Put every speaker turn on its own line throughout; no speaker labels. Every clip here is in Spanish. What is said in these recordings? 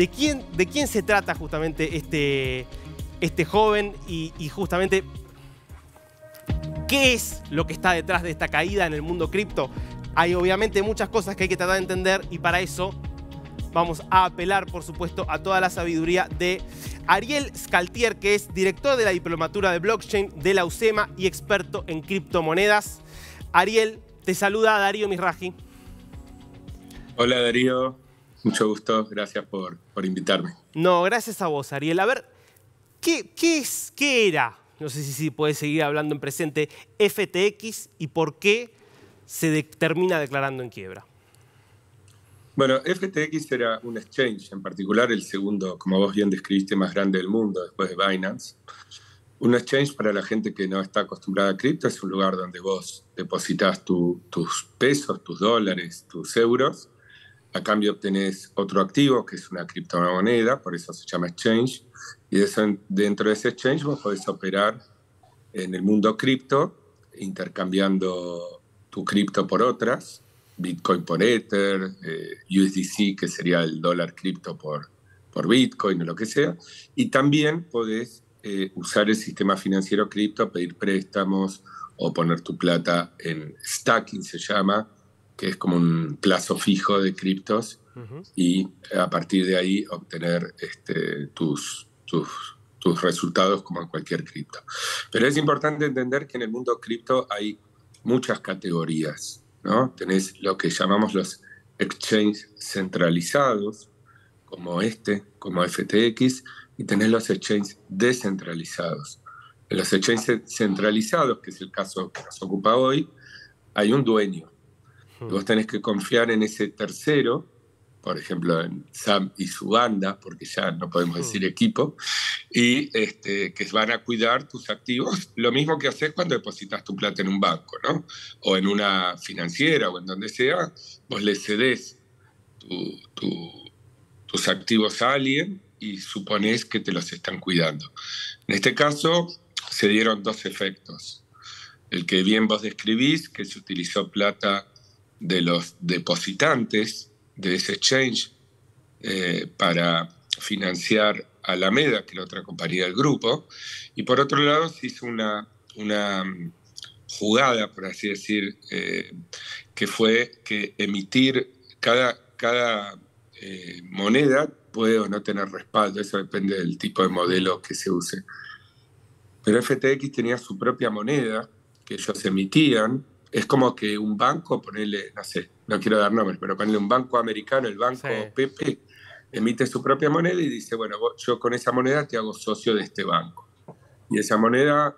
¿De quién, se trata justamente este, este joven y, justamente qué es lo que está detrás de esta caída en el mundo cripto? Hay obviamente muchas cosas que hay que tratar de entender y para eso vamos a apelar, por supuesto, a toda la sabiduría de Ariel Scaltier, que es director de la diplomatura de blockchain de la UCEMA y experto en criptomonedas. Ariel, te saluda Darío Misraji.
Hola Darío. Mucho gusto, gracias por, por invitarme.
No, gracias a vos, Ariel. A ver, ¿qué, es, qué era? No sé si, si puedes seguir hablando en presente, FTX y por qué se termina declarando en quiebra.
Bueno, FTX era un exchange, en particular el segundo, como vos bien describiste, más grande del mundo después de Binance. Un exchange para la gente que no está acostumbrada a cripto es un lugar donde vos depositas tus pesos, tus dólares, tus euros a cambio obtenés otro activo, que es una criptomoneda, por eso se llama exchange. Y eso, dentro de ese exchange vos podés operar en el mundo cripto, intercambiando tu cripto por otras, Bitcoin por Ether, eh, USDC, que sería el dólar cripto por, por Bitcoin o lo que sea. Y también podés eh, usar el sistema financiero cripto, pedir préstamos o poner tu plata en stacking, se llama, que es como un plazo fijo de criptos, y a partir de ahí obtener este, tus, tus, resultados como en cualquier cripto. Pero es importante entender que en el mundo cripto hay muchas categorías, ¿no? Tenés lo que llamamos los exchanges centralizados, como este, como FTX, y tenés los exchanges descentralizados. En los exchanges centralizados, que es el caso que nos ocupa hoy, hay un dueño, Mm. Vos tenés que confiar en ese tercero, por ejemplo, en Sam y su banda, porque ya no podemos mm. decir equipo, y este, que van a cuidar tus activos, lo mismo que haces cuando depositas tu plata en un banco, ¿no? O en una financiera o en donde sea, vos le cedes tus activos a alguien y suponés que te los están cuidando. En este caso se dieron dos efectos. El que bien vos describís, que se utilizó plata de los depositantes de ese exchange eh, para financiar Alameda, que es la otra compañía del grupo, y por otro lado se hizo una, mm, jugada, por así decir, eh, que fue que emitir cada, cada eh, moneda puede o no tener respaldo, eso depende del tipo de modelo que se use. Pero FTX tenía su propia moneda que ellos emitían es como que un banco, ponerle, no sé, no quiero dar nombres, pero ponerle un banco americano, el banco sí. Pepe, emite su propia moneda y dice, bueno, yo con esa moneda te hago socio de este banco. Y esa moneda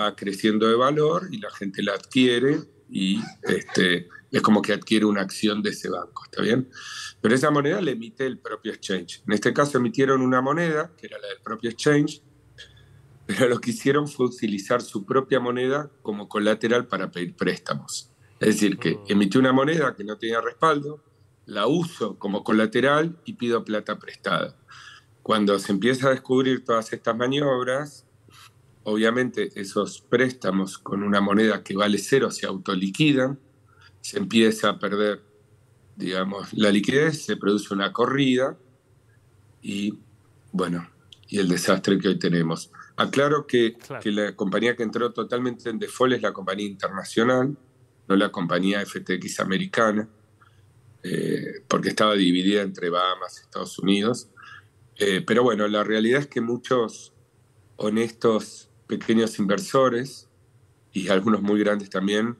va creciendo de valor y la gente la adquiere y este, es como que adquiere una acción de ese banco, ¿está bien? Pero esa moneda la emite el propio exchange. En este caso emitieron una moneda, que era la del propio exchange, pero lo que hicieron fue utilizar su propia moneda como colateral para pedir préstamos. Es decir, que ah. emití una moneda que no tenía respaldo, la uso como colateral y pido plata prestada. Cuando se empieza a descubrir todas estas maniobras, obviamente esos préstamos con una moneda que vale cero se autoliquidan, se empieza a perder, digamos, la liquidez, se produce una corrida y, bueno, y el desastre que hoy tenemos. Aclaro que, la compañía que entró totalmente en default es la compañía internacional, no la compañía FTX americana, eh, porque estaba dividida entre Bahamas y Estados Unidos. Eh, pero bueno, la realidad es que muchos honestos pequeños inversores y algunos muy grandes también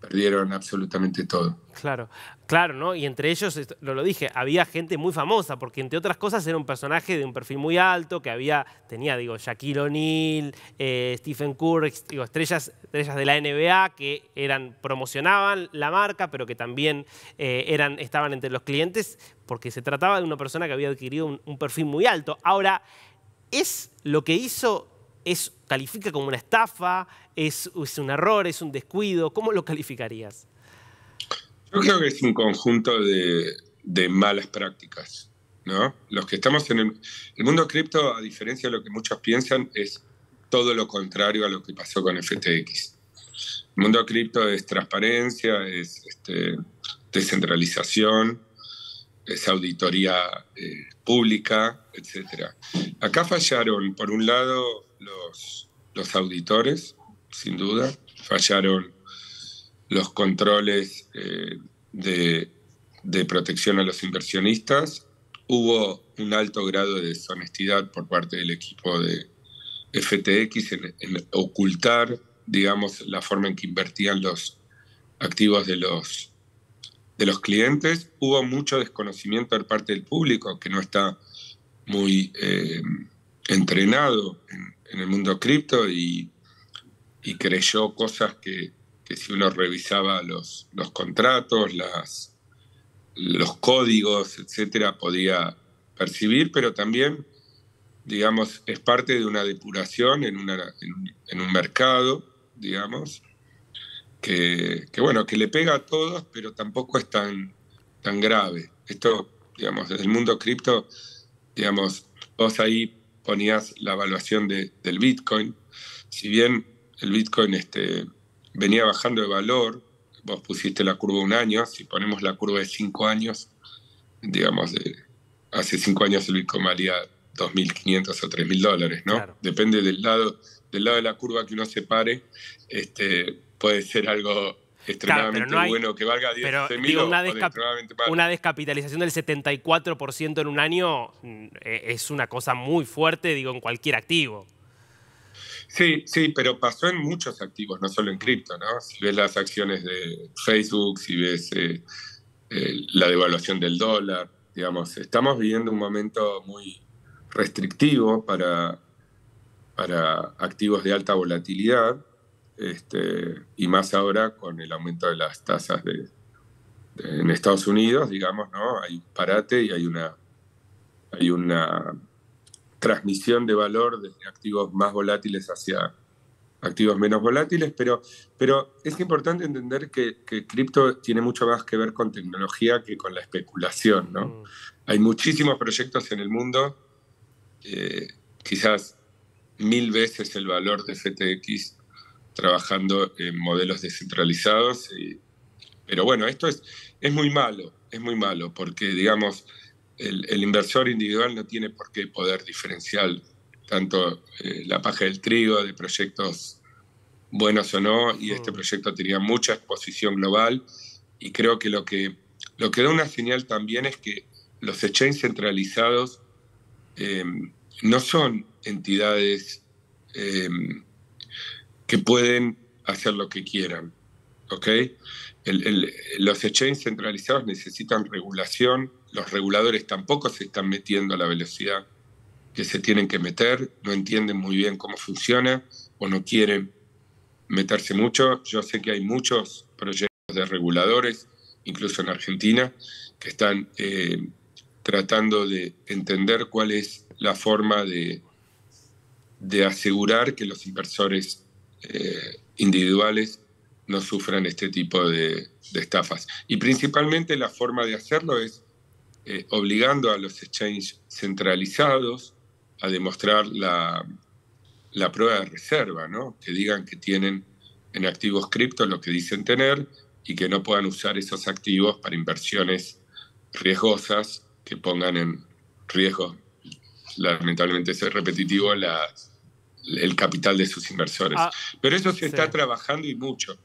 perdieron absolutamente todo.
Claro, claro, ¿no? Y entre ellos, lo, lo dije, había gente muy famosa, porque entre otras cosas era un personaje de un perfil muy alto, que había, tenía, digo, Shaquille O'Neal, eh, Stephen Curry, digo, estrellas, estrellas de la NBA que eran, promocionaban la marca, pero que también eh, eran, estaban entre los clientes, porque se trataba de una persona que había adquirido un perfil muy alto. Ahora, ¿es lo que hizo es, califica como una estafa? Es, un error? ¿Es un descuido? ¿Cómo lo calificarías?
Yo creo que es un conjunto de, malas prácticas. ¿no? Los que estamos en el, mundo cripto, a diferencia de lo que muchos piensan, es todo lo contrario a lo que pasó con FTX. El mundo cripto es transparencia, es este, descentralización, es auditoría eh, pública, etc. Acá fallaron, por un lado, los, auditores, sin duda, fallaron los controles eh, de, protección a los inversionistas, hubo un alto grado de deshonestidad por parte del equipo de FTX en, ocultar, digamos, la forma en que invertían los activos de los, de los clientes. Hubo mucho desconocimiento por parte del público que no está muy eh, entrenado en, en el mundo cripto y, creyó cosas que, si uno revisaba los, contratos, las, los códigos, etcétera, podía percibir, pero también, digamos, es parte de una depuración en, una, en, un mercado, digamos, que, bueno, que le pega a todos, pero tampoco es tan, tan grave. Esto, digamos, desde el mundo cripto, digamos, vos ahí ponías la evaluación del Bitcoin. Si bien el Bitcoin este, venía bajando de valor, vos pusiste la curva un año, si ponemos la curva de cinco años, digamos, de, hace cinco años el Bitcoin valía 2.500 o 3.000 dólares, ¿no? Depende del lado, del lado de la curva que uno se pare, este, puede ser algo extremadamente bueno, que valga pero,
una, descapitalización del 74% en un año mm, eh, es una cosa muy fuerte, digo, en cualquier activo.
Sí, sí, pero pasó en muchos activos, no solo en cripto, ¿no? Si ves las acciones de Facebook, si ves eh, eh, la devaluación del dólar, digamos, estamos viviendo un momento muy restrictivo para, para activos de alta volatilidad este, y más ahora con el aumento de las tasas de, en Estados Unidos, digamos, ¿no? Hay parate y hay una, hay una transmisión de valor desde activos más volátiles hacia activos menos volátiles, pero, pero es importante entender que, cripto tiene mucho más que ver con tecnología que con la especulación, ¿no? Mm. Hay muchísimos proyectos en el mundo, eh, quizás mil veces el valor de FTX trabajando en modelos descentralizados. pero bueno, esto es, es muy malo, es muy malo, porque digamos, el, inversor individual no tiene por qué poder diferenciar tanto eh, la paja del trigo de proyectos buenos o no, y este mm. proyecto tenía mucha exposición global, y creo que lo que, lo que da una señal también es que los exchange centralizados eh, no son entidades eh, que pueden hacer lo que quieran. ¿ok? los exchanges centralizados necesitan regulación, los reguladores tampoco se están metiendo a la velocidad que se tienen que meter, no entienden muy bien cómo funciona o no quieren meterse mucho. Yo sé que hay muchos proyectos de reguladores, incluso en Argentina, que están eh, tratando de entender cuál es la forma de, de asegurar que los inversores eh, individuales no sufran este tipo de, estafas. Y principalmente la forma de hacerlo es eh, obligando a los exchanges centralizados a demostrar la, prueba de reserva, ¿no? que digan que tienen en activos criptos lo que dicen tener y que no puedan usar esos activos para inversiones riesgosas que pongan en riesgo, lamentablemente es repetitivo, las, el capital de sus inversores. Ah, Pero eso se está trabajando
y mucho.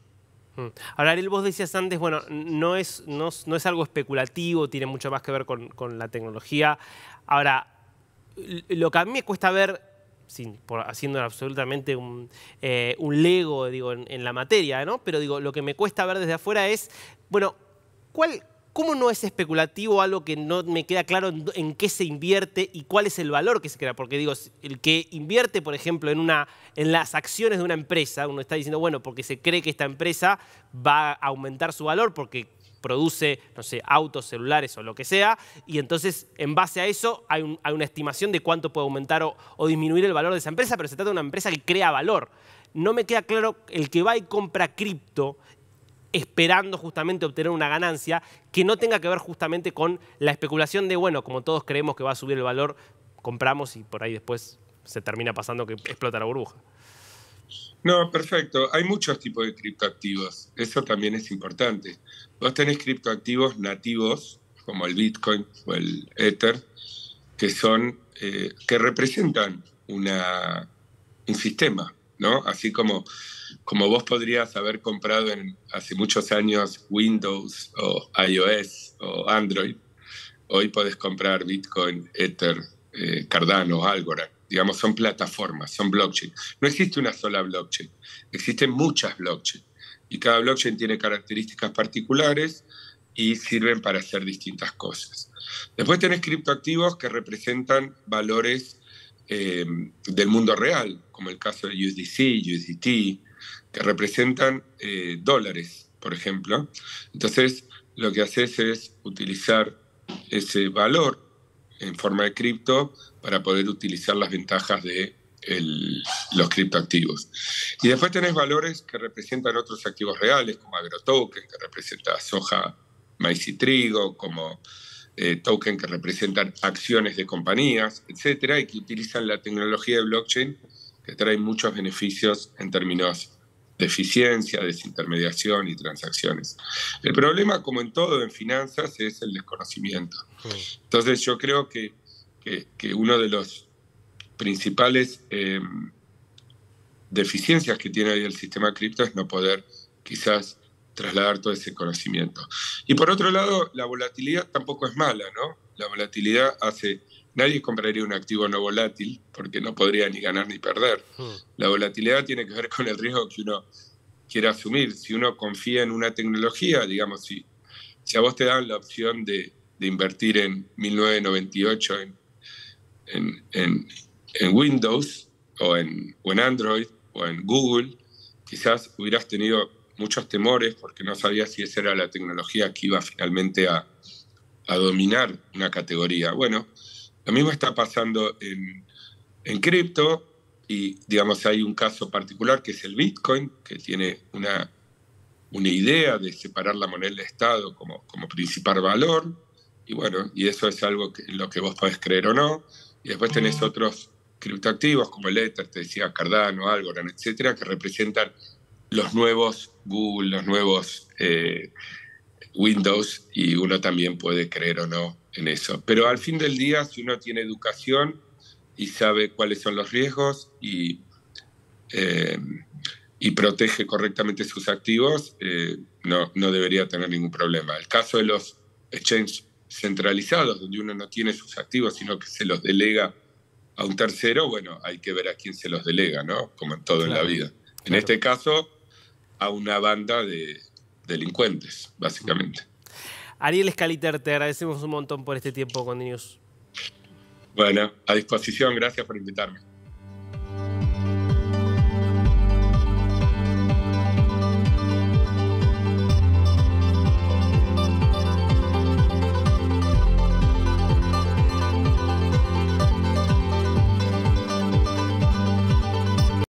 Hmm. Ahora, Ariel, vos decías antes, bueno, no es, no, es algo especulativo, tiene mucho más que ver con, la tecnología. Ahora, lo que a mí me cuesta ver, sin, haciendo absolutamente eh, un, lego, digo, en, en, la materia, ¿no? Pero digo, lo que me cuesta ver desde afuera es, bueno, ¿cuál, ¿Cómo no es especulativo algo que no me queda claro en, qué se invierte y cuál es el valor que se crea? Porque digo, el que invierte, por ejemplo, en, una, en las acciones de una empresa, uno está diciendo, bueno, porque se cree que esta empresa va a aumentar su valor porque produce, no sé, autos, celulares o lo que sea, y entonces en base a eso hay, una estimación de cuánto puede aumentar o disminuir el valor de esa empresa, pero se trata de una empresa que crea valor. No me queda claro el que va y compra cripto esperando justamente obtener una ganancia que no tenga que ver justamente con la especulación de, bueno, como todos creemos que va a subir el valor, compramos y por ahí después se termina pasando que explota la burbuja.
No, perfecto. Hay muchos tipos de criptoactivos. Eso también es importante. Vos tenés criptoactivos nativos, como el Bitcoin o el Ether, que son, eh, que representan una, un sistema, Así como, como vos podrías haber comprado en, hace muchos años Windows o iOS o Android, hoy podés comprar Bitcoin, Ether, eh, Cardano, Algorand. Digamos, son plataformas, son blockchain. No existe una sola blockchain, existen muchas blockchains. Y cada blockchain tiene características particulares y sirven para hacer distintas cosas. Después tenés criptoactivos que representan valores eh, del mundo real, como el caso de USDC, USDT, que representan eh, dólares, por ejemplo. Entonces, lo que haces es utilizar ese valor en forma de cripto para poder utilizar las ventajas de los criptoactivos. Y después tenés valores que representan otros activos reales, como agrotoken, que representa soja, maíz y trigo, como eh, token que representan acciones de compañías, etcétera, y que utilizan la tecnología de blockchain que trae muchos beneficios en términos de eficiencia, desintermediación y transacciones. El problema, como en todo en finanzas, es el desconocimiento. Entonces yo creo que, que, uno de los principales eh, deficiencias que tiene hoy el sistema cripto es no poder quizás trasladar todo ese conocimiento. Y por otro lado, la volatilidad tampoco es mala, ¿no? La volatilidad hace... Nadie compraría un activo no volátil porque no podría ni ganar ni perder. Hmm. La volatilidad tiene que ver con el riesgo que uno quiere asumir. Si uno confía en una tecnología, digamos, si, si a vos te dan la opción de, invertir en 1998 en, en, Windows o en, o en Android o en Google, quizás hubieras tenido muchos temores porque no sabía si esa era la tecnología que iba finalmente a, dominar una categoría. Bueno, lo mismo está pasando en, en cripto y digamos hay un caso particular que es el Bitcoin, que tiene una, una idea de separar la moneda de Estado como, principal valor. Y bueno, y eso es algo que, en lo que vos podés creer o no. Y después tenés otros criptoactivos como el Ether, te decía Cardano, Algorand, etcétera, que representan los nuevos Google, los nuevos eh, Windows, y uno también puede creer o no en eso. Pero al fin del día, si uno tiene educación y sabe cuáles son los riesgos y, eh, y protege correctamente sus activos, eh, no, no debería tener ningún problema. El caso de los exchanges centralizados, donde uno no tiene sus activos, sino que se los delega a un tercero, bueno, hay que ver a quién se los delega, ¿no? Como en todo en la vida. En este caso, a una banda de delincuentes, básicamente.
Ariel Escaliter, te agradecemos un montón por este tiempo con News.
Bueno, a disposición, gracias por invitarme.